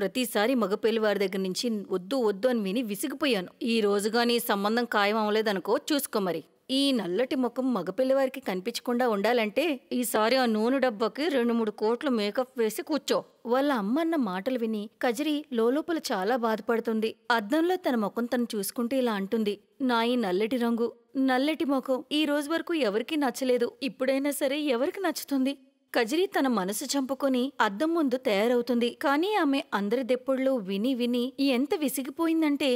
ప్రతిసారి మగపేలివారి దగ్గర నుంచి వద్దు వద్దు అని విని విసిగిపోయాను ఈ రోజుగా నీ సంబంధం ఖాయం అవ్వలేదనుకో చూసుకో మరి ఈ నల్లటి ముఖం మగపిల్లవారికి కనిపించకుండా ఉండాలంటే ఈసారి ఆ నూనె డబ్బాకి రెండు మూడు కోట్లు మేకప్ వేసి కూర్చో వాళ్ళ అమ్మన్న మాటలు విని కజరి లోపల చాలా బాధపడుతుంది అద్దంలో తన ముఖం తను చూసుకుంటే ఇలా అంటుంది నా ఈ నల్లటి రంగు నల్లటి ముఖం ఈ రోజు వరకు ఎవరికీ నచ్చలేదు ఇప్పుడైనా సరే ఎవరికి నచ్చుతుంది కజిరి తన మనసు చంపుకొని అద్దం ముందు తయారవుతుంది కానీ ఆమె అందరి దెప్పుళ్ళు విని విని ఎంత విసిగిపోయిందంటే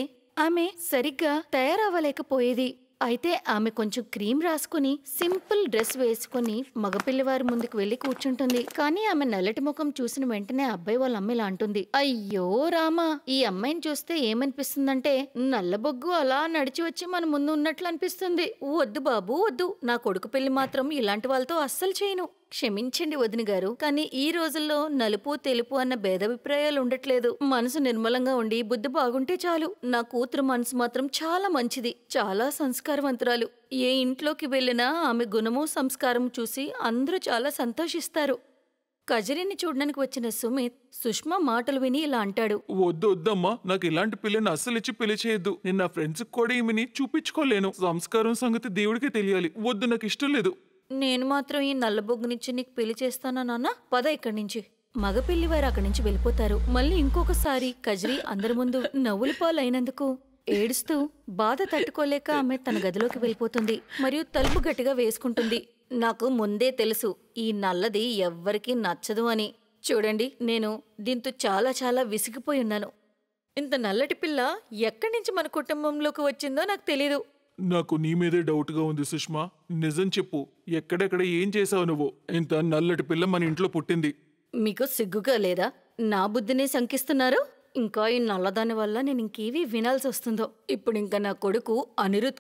ఆమె సరిగ్గా తయారవ్వలేకపోయేది అయితే ఆమె కొంచెం క్రీమ్ రాసుకుని సింపుల్ డ్రెస్ వేసుకుని మగపిల్లివారి ముందుకు వెళ్లి కూర్చుంటుంది కానీ ఆమె నల్లటి ముఖం చూసిన వెంటనే అబ్బాయి వాళ్ళ అమ్మ అంటుంది అయ్యో రామా ఈ అమ్మాయిని చూస్తే ఏమనిపిస్తుందంటే నల్లబొగ్గు అలా నడిచి వచ్చి మన ముందు ఉన్నట్లు అనిపిస్తుంది వద్దు బాబు వద్దు నా కొడుకు పెళ్లి మాత్రం ఇలాంటి వాళ్ళతో అస్సలు చేయను క్షమించండి వదిన గారు కానీ ఈ రోజుల్లో నలుపు తెలుపు అన్న భేదాభిప్రాయాలు ఉండట్లేదు మనసు నిర్మలంగా ఉండి బుద్ధి బాగుంటే చాలు నా కూతురు మనసు మాత్రం చాలా మంచిది చాలా సంస్కారవంతురాలు ఏ ఇంట్లోకి వెళ్ళినా ఆమె గుణము సంస్కారం చూసి అందరూ చాలా సంతోషిస్తారు కజరిని చూడడానికి వచ్చిన సుమిత్ సుష్మా మాటలు విని ఇలా అంటాడు వద్దు వద్దమ్మా నాకు ఇలాంటి పిల్లని అస్సలు ఇచ్చి పెళ్లి చేయొద్దు నేను నా ఫ్రెండ్స్ కూడా ఈమెని చూపించుకోలేను సంస్కారం సంగతి దేవుడికి తెలియాలి వద్దు నాకు ఇష్టం లేదు నేను మాత్రం ఈ నల్లబొగ్గునిచ్చి నీకు పెళ్లి చేస్తానా నాన్న పద ఇక్కడి నుంచి మగపిల్లి వారు అక్కడి నుంచి వెళ్ళిపోతారు మళ్ళీ ఇంకొకసారి కజరీ అందరి ముందు నవ్వులు పాలైనందుకు ఏడుస్తూ బాధ తట్టుకోలేక ఆమె తన గదిలోకి వెళ్ళిపోతుంది మరియు తలుపు గట్టిగా వేసుకుంటుంది నాకు ముందే తెలుసు ఈ నల్లది ఎవ్వరికీ నచ్చదు అని చూడండి నేను దీంతో చాలా చాలా విసిగిపోయి ఉన్నాను ఇంత నల్లటి పిల్ల ఎక్కడి నుంచి మన కుటుంబంలోకి వచ్చిందో నాకు తెలీదు నాకు నీ మీదే డౌట్గా ఉంది సుష్మా నిజం చెప్పు ఎక్కడెక్కడ ఏం చేసావు నువ్వు ఇంత నల్లటి పిల్ల మన ఇంట్లో పుట్టింది మీకు సిగ్గుగా లేదా నా బుద్ధిని శంకిస్తున్నారు ఇంకా ఈ నల్లదాని వల్ల నేను ఇంకేవి వినాల్సి వస్తుందో ఇప్పుడు ఇంకా నా కొడుకు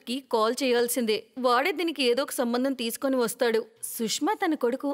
కి కాల్ చేయాల్సిందే వాడే దీనికి ఏదో ఒక సంబంధం తీసుకొని వస్తాడు సుష్మా తన కొడుకు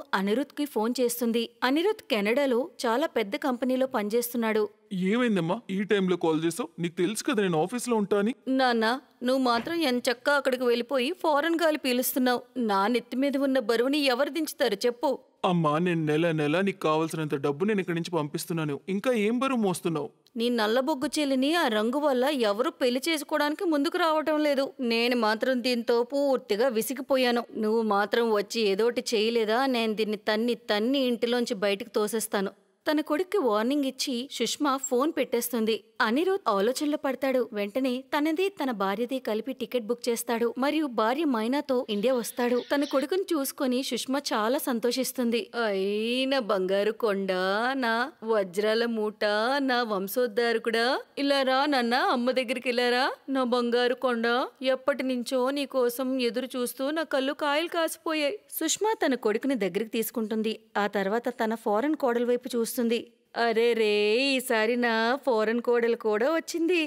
కి ఫోన్ చేస్తుంది అనిరుద్ కెనడాలో చాలా పెద్ద కంపెనీలో పనిచేస్తున్నాడు ఏమైందమ్మా ఈ టైంలో కాల్ చేసావు నీకు తెలుసు కదా నేను ఆఫీస్లో ఉంటాను నాన్న నువ్వు మాత్రం ఎంచక్క అక్కడికి వెళ్ళిపోయి ఫారెన్ గాలి పీలుస్తున్నావు నా నెత్తి మీద ఉన్న బరువుని ఎవరు దించుతారు చెప్పు అమ్మా నేను నెల నెల నీకు కావాల్సినంత డబ్బు నేను ఇక్కడి నుంచి పంపిస్తున్నాను ఇంకా ఏం బరువు మోస్తున్నావు నీ నల్లబొగ్గు చెల్లిని ఆ రంగు వల్ల ఎవరు పెళ్లి చేసుకోవడానికి ముందుకు రావటం లేదు నేను మాత్రం దీంతో పూర్తిగా విసిగిపోయాను నువ్వు మాత్రం వచ్చి ఏదోటి చేయలేదా నేను దీన్ని తన్ని తన్ని ఇంటిలోంచి బయటకు తోసేస్తాను తన కొడుక్కి వార్నింగ్ ఇచ్చి సుష్మా ఫోన్ పెట్టేస్తుంది అనిరుద్ ఆలోచనలో పడతాడు వెంటనే తనది తన భార్యది కలిపి టికెట్ బుక్ చేస్తాడు మరియు భార్య మైనాతో ఇండియా వస్తాడు తన కొడుకుని చూసుకొని సుష్మా చాలా సంతోషిస్తుంది అయిన బంగారు కొండ నా వజ్రాల మూట నా వంశోద్ధారకుడా ఇలా రా నాన్న అమ్మ దగ్గరికి ఇలా నా బంగారు కొండ ఎప్పటి నుంచో నీ కోసం ఎదురు చూస్తూ నా కళ్ళు కాయలు కాసిపోయాయి సుష్మా తన కొడుకుని దగ్గరికి తీసుకుంటుంది ఆ తర్వాత తన ఫారెన్ కోడల వైపు చూస్తూ చూస్తుంది అరే రే ఈసారి నా ఫోరెన్ కోడలు కూడా వచ్చింది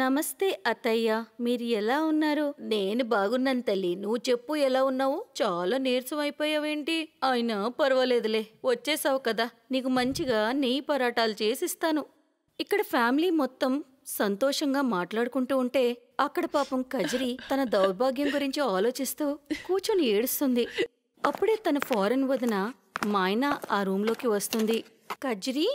నమస్తే అత్తయ్య మీరు ఎలా ఉన్నారు నేను బాగున్నాను తల్లి నువ్వు చెప్పు ఎలా ఉన్నావు చాలా నీరసం అయిపోయావేంటి అయినా పర్వాలేదులే వచ్చేసావు కదా నీకు మంచిగా నెయ్యి పరాటాలు చేసిస్తాను ఇక్కడ ఫ్యామిలీ మొత్తం సంతోషంగా మాట్లాడుకుంటూ ఉంటే అక్కడ పాపం కజరి తన దౌర్భాగ్యం గురించి ఆలోచిస్తూ కూర్చొని ఏడుస్తుంది అప్పుడే తన ఫారెన్ వదిన మాయన ఆ రూంలోకి వస్తుంది కజ్రీ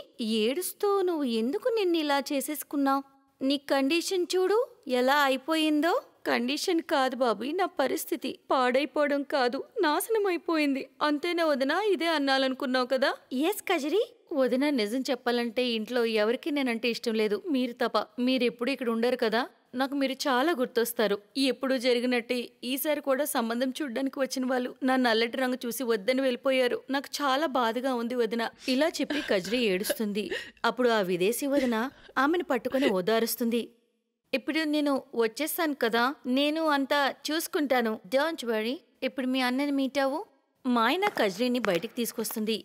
ఏడుస్తూ నువ్వు ఎందుకు నిన్ను ఇలా చేసేసుకున్నావు నీ కండిషన్ చూడు ఎలా అయిపోయిందో కండిషన్ కాదు బాబు నా పరిస్థితి పాడైపోవడం కాదు నాశనం అయిపోయింది అంతేనా వదిన ఇదే అన్నాలనుకున్నావు కదా ఎస్ కజరీ వదిన నిజం చెప్పాలంటే ఇంట్లో ఎవరికి నేనంటే ఇష్టం లేదు మీరు తప మీరెప్పుడు ఇక్కడ ఉండరు కదా నాకు మీరు చాలా గుర్తొస్తారు ఎప్పుడు జరిగినట్టే ఈసారి కూడా సంబంధం చూడడానికి వచ్చిన వాళ్ళు నా నల్లటి రంగు చూసి వద్దని వెళ్ళిపోయారు నాకు చాలా బాధగా ఉంది వదిన ఇలా చెప్పి కజ్రీ ఏడుస్తుంది అప్పుడు ఆ విదేశీ వదిన ఆమెను పట్టుకుని ఓదారుస్తుంది ఇప్పుడు నేను వచ్చేస్తాను కదా నేను అంతా చూసుకుంటాను డోంట్ బడి ఇప్పుడు మీ అన్నని మీటావు మా ఆయన కజ్రీని బయటికి తీసుకొస్తుంది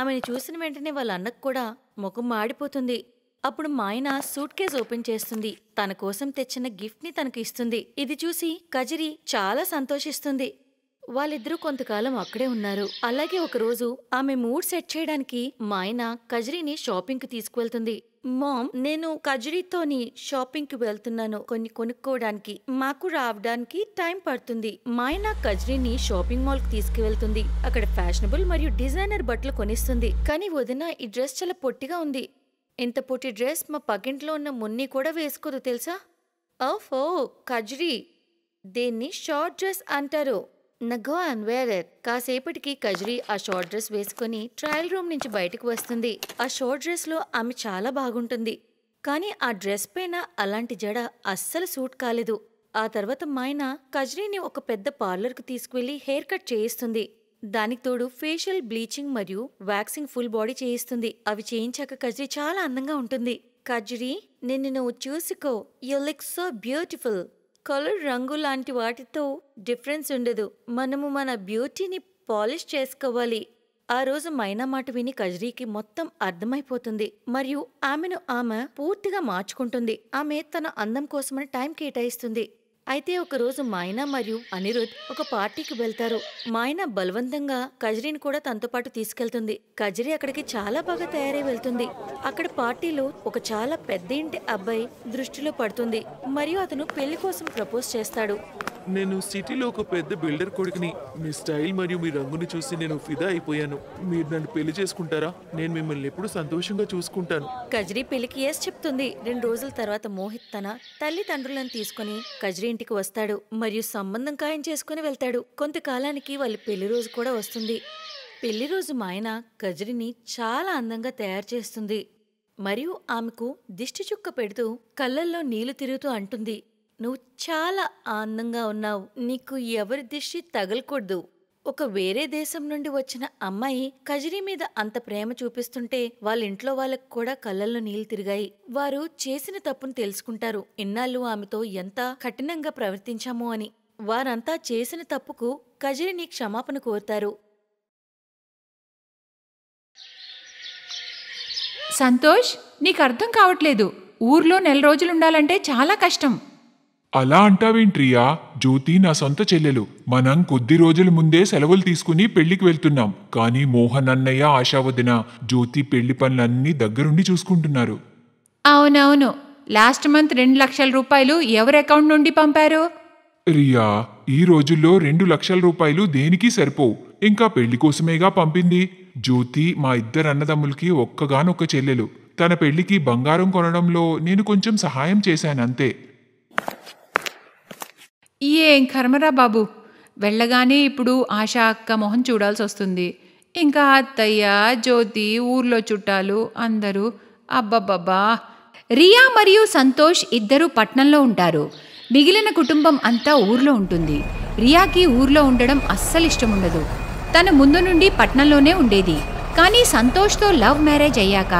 ఆమెను చూసిన వెంటనే వాళ్ళ అన్నకు కూడా ముఖం మాడిపోతుంది అప్పుడు మా ఆయన సూట్ కేజ్ ఓపెన్ చేస్తుంది తన కోసం తెచ్చిన గిఫ్ట్ని తనకు ఇస్తుంది ఇది చూసి కజరి చాలా సంతోషిస్తుంది వాళ్ళిద్దరూ కొంతకాలం అక్కడే ఉన్నారు అలాగే ఒకరోజు ఆమె మూడ్ సెట్ చేయడానికి మా ఆయన షాపింగ్ షాపింగ్కి తీసుకువెళ్తుంది మామ్ నేను కజరీతోని కి వెళ్తున్నాను కొన్ని కొనుక్కోవడానికి మాకు రావడానికి టైం పడుతుంది మాయన కజరీని షాపింగ్ మాల్కి తీసుకువెళ్తుంది అక్కడ ఫ్యాషనబుల్ మరియు డిజైనర్ బట్టలు కొనిస్తుంది కానీ వదిన ఈ డ్రెస్ చాలా పొట్టిగా ఉంది ఇంత పొట్టి డ్రెస్ మా పగింట్లో ఉన్న మున్ని కూడా వేసుకోదు తెలుసా ఓఫో కజ్రీ దీన్ని షార్ట్ డ్రెస్ అంటారు నగో అండ్ కాసేపటికి కజ్రీ ఆ షార్ట్ డ్రెస్ వేసుకుని ట్రయల్ రూమ్ నుంచి బయటకు వస్తుంది ఆ షార్ట్ డ్రెస్లో ఆమె చాలా బాగుంటుంది కానీ ఆ డ్రెస్ పైన అలాంటి జడ అస్సలు సూట్ కాలేదు ఆ తర్వాత మాయన కజ్రీని ఒక పెద్ద పార్లర్కు తీసుకువెళ్లి హెయిర్ కట్ చేయిస్తుంది దానికి తోడు ఫేషియల్ బ్లీచింగ్ మరియు వ్యాక్సింగ్ ఫుల్ బాడీ చేయిస్తుంది అవి చేయించాక కజ్రీ చాలా అందంగా ఉంటుంది కజ్రీ నిన్ను నువ్వు చూసుకో you look so beautiful colour రంగు లాంటి వాటితో డిఫరెన్స్ ఉండదు మనము మన బ్యూటీని పాలిష్ చేసుకోవాలి ఆ రోజు మైనా మాట విని కజరీకి మొత్తం అర్థమైపోతుంది మరియు ఆమెను ఆమె పూర్తిగా మార్చుకుంటుంది ఆమె తన అందం కోసమని టైం కేటాయిస్తుంది అయితే ఒకరోజు మాయన మరియు అనిరుద్ ఒక పార్టీకి వెళ్తారు మాయన బలవంతంగా కజరీని కూడా తనతో పాటు తీసుకెళ్తుంది కజరీ అక్కడికి చాలా బాగా తయారై వెళ్తుంది అక్కడ పార్టీలో ఒక చాలా పెద్ద ఇంటి అబ్బాయి దృష్టిలో పడుతుంది మరియు అతను పెళ్లి కోసం ప్రపోజ్ చేస్తాడు నేను సిటీలో ఒక పెద్ద బిల్డర్ కొడుకుని మీ స్టైల్ మరియు మీ రంగుని చూసి నేను ఫిదా అయిపోయాను మీరు నన్ను పెళ్లి చేసుకుంటారా నేను మిమ్మల్ని ఎప్పుడు సంతోషంగా చూసుకుంటాను కజ్రీ పెళ్లికి ఎస్ చెప్తుంది రెండు రోజుల తర్వాత మోహిత్ తన తల్లిదండ్రులను తీసుకుని కజ్రీ ఇంటికి వస్తాడు మరియు సంబంధం ఖాయం చేసుకుని వెళ్తాడు కొంతకాలానికి వాళ్ళ పెళ్లి రోజు కూడా వస్తుంది పెళ్లి రోజు మాయన కజ్రీని చాలా అందంగా తయారు చేస్తుంది మరియు ఆమెకు దిష్టి చుక్క పెడుతూ కళ్ళల్లో నీళ్లు తిరుగుతూ అంటుంది నువ్వు చాలా ఆనందంగా ఉన్నావు నీకు ఎవరి దిష్టి తగలకూడదు ఒక వేరే దేశం నుండి వచ్చిన అమ్మాయి కజరీ మీద అంత ప్రేమ చూపిస్తుంటే వాళ్ళ ఇంట్లో వాళ్ళకు కూడా కళ్ళల్లో నీళ్లు తిరిగాయి వారు చేసిన తప్పును తెలుసుకుంటారు ఇన్నాళ్ళు ఆమెతో ఎంత కఠినంగా ప్రవర్తించాము అని వారంతా చేసిన తప్పుకు కజరీని క్షమాపణ కోరుతారు సంతోష్ నీకు అర్థం కావట్లేదు ఊర్లో నెల రోజులుండాలంటే చాలా కష్టం అలా అంటావేంట్రియా జ్యోతి నా సొంత చెల్లెలు మనం కొద్ది రోజుల ముందే సెలవులు తీసుకుని పెళ్లికి వెళ్తున్నాం కానీ మోహన్ అన్నయ్య ఆశావదిన జ్యోతి పెళ్లి పనులన్నీ దగ్గరుండి చూసుకుంటున్నారు అవునవును లాస్ట్ మంత్ రెండు లక్షల రూపాయలు ఎవరి అకౌంట్ నుండి పంపారు రియా ఈ రోజుల్లో రెండు లక్షల రూపాయలు దేనికి సరిపోవు ఇంకా పెళ్లి కోసమేగా పంపింది జ్యోతి మా ఇద్దరు అన్నదమ్ములకి ఒక్కగానొక్క చెల్లెలు తన పెళ్లికి బంగారం కొనడంలో నేను కొంచెం సహాయం చేశానంతే ఏం కర్మరా బాబు వెళ్ళగానే ఇప్పుడు ఆశా అక్క మొహం చూడాల్సి వస్తుంది ఇంకా అత్తయ్య జ్యోతి ఊర్లో చుట్టాలు అందరూ అబ్బబ్బబ్బా రియా మరియు సంతోష్ ఇద్దరూ పట్నంలో ఉంటారు మిగిలిన కుటుంబం అంతా ఊర్లో ఉంటుంది రియాకి ఊర్లో ఉండడం అస్సలు ఇష్టం ఉండదు తను ముందు నుండి పట్నంలోనే ఉండేది కానీ సంతోష్తో లవ్ మ్యారేజ్ అయ్యాక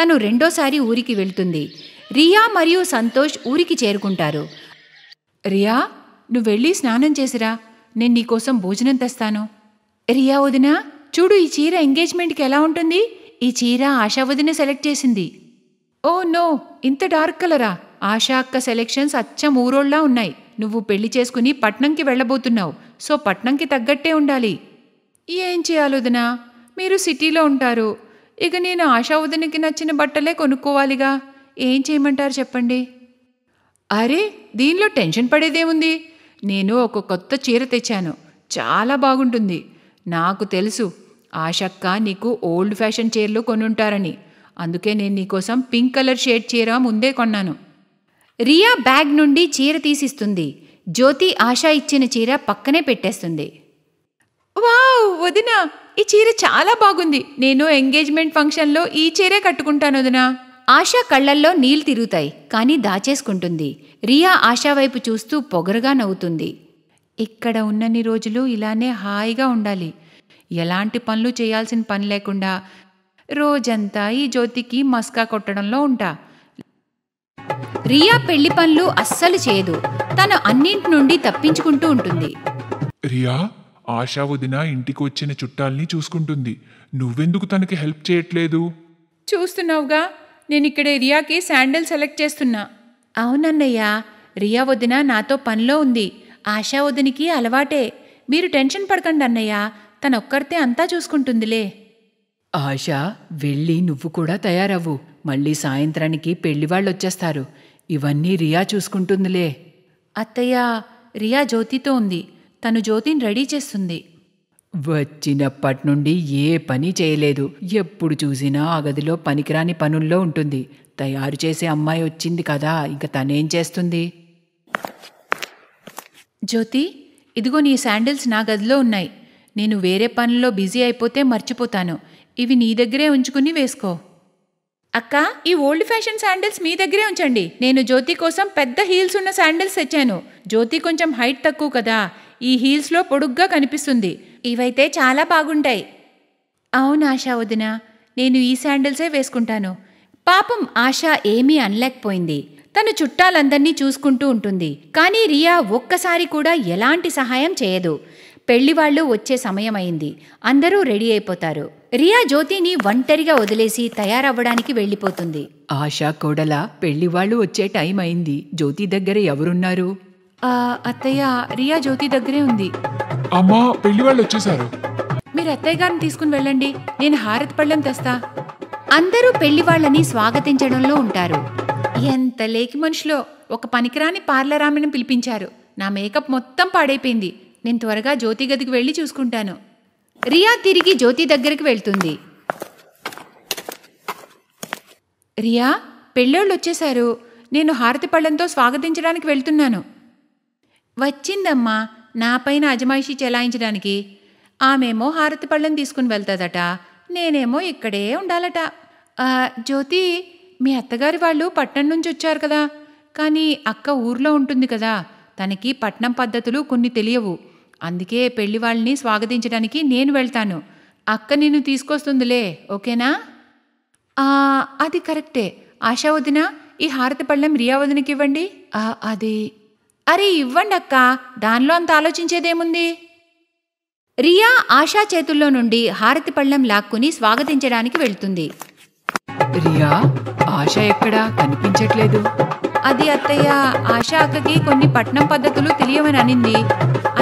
తను రెండోసారి ఊరికి వెళ్తుంది రియా మరియు సంతోష్ ఊరికి చేరుకుంటారు రియా నువ్వు వెళ్ళి స్నానం చేసిరా నేను నీకోసం భోజనం తెస్తాను రియా వదిన చూడు ఈ చీర ఎంగేజ్మెంట్కి ఎలా ఉంటుంది ఈ చీర ఆశా వదిన సెలెక్ట్ చేసింది ఓ నో ఇంత డార్క్ కలరా ఆశా అక్క సెలెక్షన్స్ అచ్చం ఊరోళ్లా ఉన్నాయి నువ్వు పెళ్లి చేసుకుని పట్నంకి వెళ్ళబోతున్నావు సో పట్నంకి తగ్గట్టే ఉండాలి ఏం చేయాలొదినా మీరు సిటీలో ఉంటారు ఇక నేను ఆశా వదినకి నచ్చిన బట్టలే కొనుక్కోవాలిగా ఏం చేయమంటారు చెప్పండి అరే దీనిలో టెన్షన్ పడేదేముంది నేను ఒక కొత్త చీర తెచ్చాను చాలా బాగుంటుంది నాకు తెలుసు ఆశక్క నీకు ఓల్డ్ ఫ్యాషన్ చీరలు కొనుంటారని అందుకే నేను నీకోసం పింక్ కలర్ షేడ్ చీర ముందే కొన్నాను రియా బ్యాగ్ నుండి చీర తీసిస్తుంది జ్యోతి ఆశా ఇచ్చిన చీర పక్కనే పెట్టేస్తుంది వావ్ వదిన ఈ చీర చాలా బాగుంది నేను ఎంగేజ్మెంట్ ఫంక్షన్లో ఈ చీరే కట్టుకుంటాను వదినా ఆశా కళ్ళల్లో నీళ్లు తిరుగుతాయి కానీ దాచేసుకుంటుంది రియా ఆశావైపు చూస్తూ పొగరుగా నవ్వుతుంది ఇక్కడ ఉన్నన్ని రోజులు ఇలానే హాయిగా ఉండాలి ఎలాంటి పనులు చేయాల్సిన పని లేకుండా రోజంతా ఈ జ్యోతికి మస్కా కొట్టడంలో ఉంటా రియా పెళ్లి పనులు అస్సలు చేయదు తను అన్నింటి నుండి తప్పించుకుంటూ ఉంటుంది రియా ఆశా వదిన ఇంటికి వచ్చిన చుట్టాల్ని చూసుకుంటుంది నువ్వెందుకు తనకి హెల్ప్ చేయట్లేదు చూస్తున్నావుగా నేను ఇక్కడ రియాకి శాండల్ సెలెక్ట్ చేస్తున్నా అవునన్నయ్యా రియా వదిన నాతో పనిలో ఉంది ఆశా వదినికి అలవాటే మీరు టెన్షన్ పడకండి అన్నయ్య తనొక్కరితే అంతా చూసుకుంటుందిలే ఆశా వెళ్ళి నువ్వు కూడా తయారవ్వు మళ్ళీ సాయంత్రానికి పెళ్లివాళ్ళొచ్చేస్తారు ఇవన్నీ రియా చూసుకుంటుందిలే అత్తయ్య రియా జ్యోతితో ఉంది తను జ్యోతిని రెడీ చేస్తుంది వచ్చినప్పటి నుండి ఏ పని చేయలేదు ఎప్పుడు చూసినా ఆ గదిలో పనికిరాని పనుల్లో ఉంటుంది తయారు చేసే అమ్మాయి వచ్చింది కదా ఇంకా తనేం చేస్తుంది జ్యోతి ఇదిగో నీ శాండిల్స్ నా గదిలో ఉన్నాయి నేను వేరే పనుల్లో బిజీ అయిపోతే మర్చిపోతాను ఇవి నీ దగ్గరే ఉంచుకుని వేసుకో అక్క ఈ ఓల్డ్ ఫ్యాషన్ శాండిల్స్ మీ దగ్గరే ఉంచండి నేను జ్యోతి కోసం పెద్ద హీల్స్ ఉన్న శాండిల్స్ తెచ్చాను జ్యోతి కొంచెం హైట్ తక్కువ కదా ఈ హీల్స్లో పొడుగ్గా కనిపిస్తుంది ఇవైతే చాలా బాగుంటాయి అవును ఆశా వదిన నేను ఈ శాండిల్సే వేసుకుంటాను పాపం ఆశా ఏమీ అనలేకపోయింది తను చుట్టాలందర్నీ చూసుకుంటూ ఉంటుంది కానీ రియా ఒక్కసారి కూడా ఎలాంటి సహాయం చేయదు పెళ్లివాళ్లు వచ్చే సమయమైంది అందరూ రెడీ అయిపోతారు రియా జ్యోతిని ఒంటరిగా వదిలేసి తయారవ్వడానికి వెళ్ళిపోతుంది ఆశా కోడలా పెళ్లివాళ్లు వచ్చే టైం అయింది జ్యోతి దగ్గర ఎవరున్నారు అత్తయ్య రియా జ్యోతి దగ్గరే ఉంది అమ్మా పెళ్లి వాళ్ళు వచ్చేసారు మీరు అత్తయ్య గారిని తీసుకుని వెళ్ళండి నేను హారతి పళ్ళెం తెస్తా అందరూ పెళ్లి వాళ్ళని స్వాగతించడంలో ఉంటారు ఎంత లేకి మనుషులో ఒక పనికిరాని పార్లరామిని పిలిపించారు నా మేకప్ మొత్తం పాడైపోయింది నేను త్వరగా జ్యోతి గదికి వెళ్ళి చూసుకుంటాను రియా తిరిగి జ్యోతి దగ్గరికి వెళ్తుంది రియా పెళ్ళోళ్ళు వచ్చేశారు నేను హారతి పళ్ళంతో స్వాగతించడానికి వెళ్తున్నాను వచ్చిందమ్మా నాపైన అజమాయిషి చెలాయించడానికి ఆమెమో హారతి పళ్ళని తీసుకుని వెళ్తాదట నేనేమో ఇక్కడే ఉండాలట జ్యోతి మీ అత్తగారి వాళ్ళు పట్నం నుంచి వచ్చారు కదా కానీ అక్క ఊర్లో ఉంటుంది కదా తనకి పట్నం పద్ధతులు కొన్ని తెలియవు అందుకే పెళ్లి వాళ్ళని స్వాగతించడానికి నేను వెళ్తాను అక్క నిన్ను తీసుకొస్తుందిలే ఓకేనా అది కరెక్టే ఆశా ఈ హారతి పళ్ళెం రియా ఇవ్వండి అది అరే ఇవ్వండి అక్క దానిలో అంత ఆలోచించేదేముంది రియా ఆశా చేతుల్లో నుండి హారతి పళ్ళెం లాక్కుని స్వాగతించడానికి వెళ్తుంది రియా ఆశ ఎక్కడా కనిపించట్లేదు అది అత్తయ్య ఆశా అక్కకి కొన్ని పట్నం పద్ధతులు తెలియవని అనింది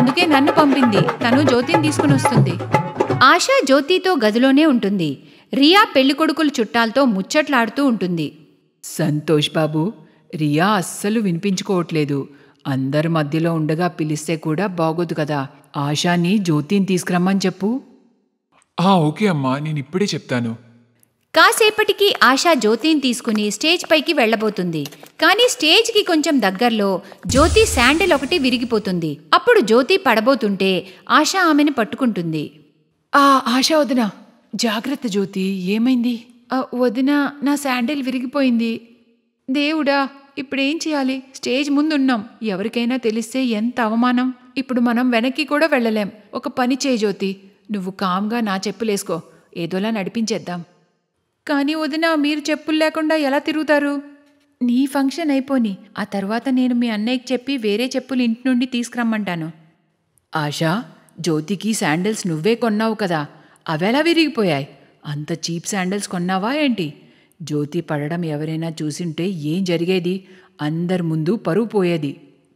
అందుకే నన్ను పంపింది తను జ్యోతిని తీసుకుని వస్తుంది ఆశా జ్యోతితో గదిలోనే ఉంటుంది రియా కొడుకుల చుట్టాలతో ముచ్చట్లాడుతూ ఉంటుంది సంతోష్ బాబు రియా అస్సలు వినిపించుకోవట్లేదు అందరి మధ్యలో ఉండగా పిలిస్తే కూడా బాగోదు కదా ఆశాని జ్యోతిని తీసుకురమ్మని చెప్పు ఆ ఓకే అమ్మా నేను ఇప్పుడే చెప్తాను కాసేపటికి ఆశా జ్యోతిని తీసుకుని స్టేజ్ పైకి వెళ్ళబోతుంది కానీ స్టేజ్కి కొంచెం దగ్గరలో జ్యోతి శాండిల్ ఒకటి విరిగిపోతుంది అప్పుడు జ్యోతి పడబోతుంటే ఆశా ఆమెను పట్టుకుంటుంది ఆ ఆశా వదిన జాగ్రత్త జ్యోతి ఏమైంది వదిన నా శాండిల్ విరిగిపోయింది దేవుడా ఇప్పుడు ఏం చేయాలి స్టేజ్ ముందున్నాం ఎవరికైనా తెలిస్తే ఎంత అవమానం ఇప్పుడు మనం వెనక్కి కూడా వెళ్ళలేం ఒక పని చే జ్యోతి నువ్వు కామ్గా నా చెప్పులేసుకో ఏదోలా నడిపించేద్దాం కానీ వదిన మీరు చెప్పులు లేకుండా ఎలా తిరుగుతారు నీ ఫంక్షన్ అయిపోని ఆ తర్వాత నేను మీ అన్నయ్యకి చెప్పి వేరే చెప్పులు ఇంటి నుండి తీసుకురమ్మంటాను ఆశా జ్యోతికి శాండిల్స్ నువ్వే కొన్నావు కదా అవెలా విరిగిపోయాయి అంత చీప్ శాండిల్స్ కొన్నావా ఏంటి జ్యోతి పడడం ఎవరైనా చూసింటే ఏం జరిగేది అందరి ముందు పరువు పోయేది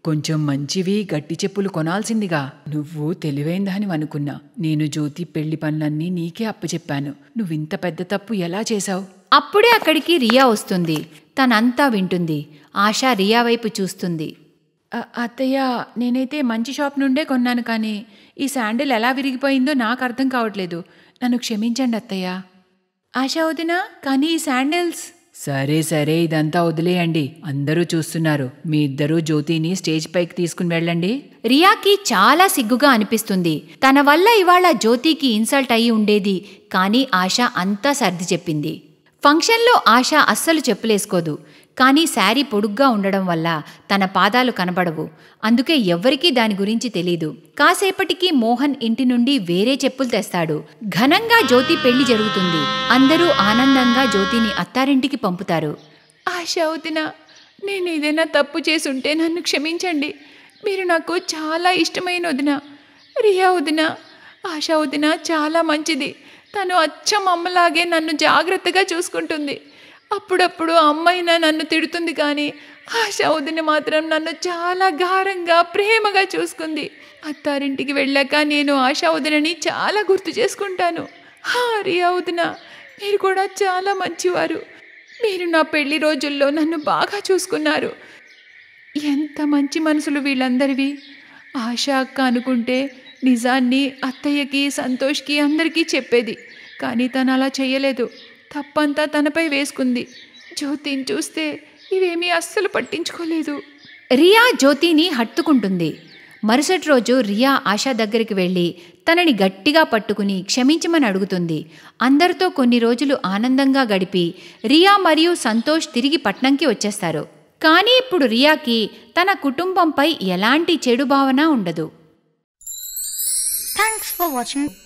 కొంచెం మంచివి గట్టి చెప్పులు కొనాల్సిందిగా నువ్వు తెలివైందని అనుకున్నా నేను జ్యోతి పెళ్లి పనులన్నీ నీకే అప్పచెప్పాను నువ్వింత పెద్ద తప్పు ఎలా చేశావు అప్పుడే అక్కడికి రియా వస్తుంది తనంతా వింటుంది ఆశా రియా వైపు చూస్తుంది అత్తయ్య నేనైతే మంచి షాప్ నుండే కొన్నాను కానీ ఈ శాండిల్ ఎలా విరిగిపోయిందో నాకు అర్థం కావట్లేదు నన్ను క్షమించండి అత్తయ్య ఆశా వదినా కానీ ఈ శాండిల్స్ సరే సరే ఇదంతా వదిలేయండి అందరూ చూస్తున్నారు మీ ఇద్దరూ జ్యోతిని స్టేజ్ పైకి తీసుకుని వెళ్ళండి రియాకి చాలా సిగ్గుగా అనిపిస్తుంది తన వల్ల ఇవాళ జ్యోతికి ఇన్సల్ట్ అయి ఉండేది కానీ ఆశ అంతా సర్ది చెప్పింది ఫంక్షన్లో ఆశ అస్సలు చెప్పులేసుకోదు కానీ శారీ పొడుగ్గా ఉండడం వల్ల తన పాదాలు కనబడవు అందుకే ఎవ్వరికీ దాని గురించి తెలీదు కాసేపటికి మోహన్ ఇంటి నుండి వేరే చెప్పులు తెస్తాడు ఘనంగా జ్యోతి పెళ్లి జరుగుతుంది అందరూ ఆనందంగా జ్యోతిని అత్తారింటికి పంపుతారు ఆశావతిన నేను ఏదైనా తప్పు చేసుంటే నన్ను క్షమించండి మీరు నాకు చాలా ఇష్టమైన వదిన రియా వదిన ఆశా వదిన చాలా మంచిది తను అచ్చం అమ్మలాగే నన్ను జాగ్రత్తగా చూసుకుంటుంది అప్పుడప్పుడు అమ్మాయిన నన్ను తిడుతుంది కానీ ఆశావుదిని మాత్రం నన్ను చాలా గారంగా ప్రేమగా చూసుకుంది అత్తారింటికి వెళ్ళాక నేను ఆశావుదినని చాలా గుర్తు చేసుకుంటాను హారి అవుదిన మీరు కూడా చాలా మంచివారు మీరు నా పెళ్లి రోజుల్లో నన్ను బాగా చూసుకున్నారు ఎంత మంచి మనసులు వీళ్ళందరివి ఆశ అక్క అనుకుంటే నిజాన్ని అత్తయ్యకి సంతోష్కి అందరికీ చెప్పేది కానీ తను అలా చేయలేదు తప్పంతా తనపై వేసుకుంది జ్యోతిని చూస్తే ఇవేమీ అస్సలు పట్టించుకోలేదు రియా జ్యోతిని హత్తుకుంటుంది మరుసటి రోజు రియా ఆశా దగ్గరికి వెళ్ళి తనని గట్టిగా పట్టుకుని క్షమించమని అడుగుతుంది అందరితో కొన్ని రోజులు ఆనందంగా గడిపి రియా మరియు సంతోష్ తిరిగి పట్నంకి వచ్చేస్తారు కానీ ఇప్పుడు రియాకి తన కుటుంబంపై ఎలాంటి చెడు భావన ఉండదు థ్యాంక్స్ ఫర్ వాచింగ్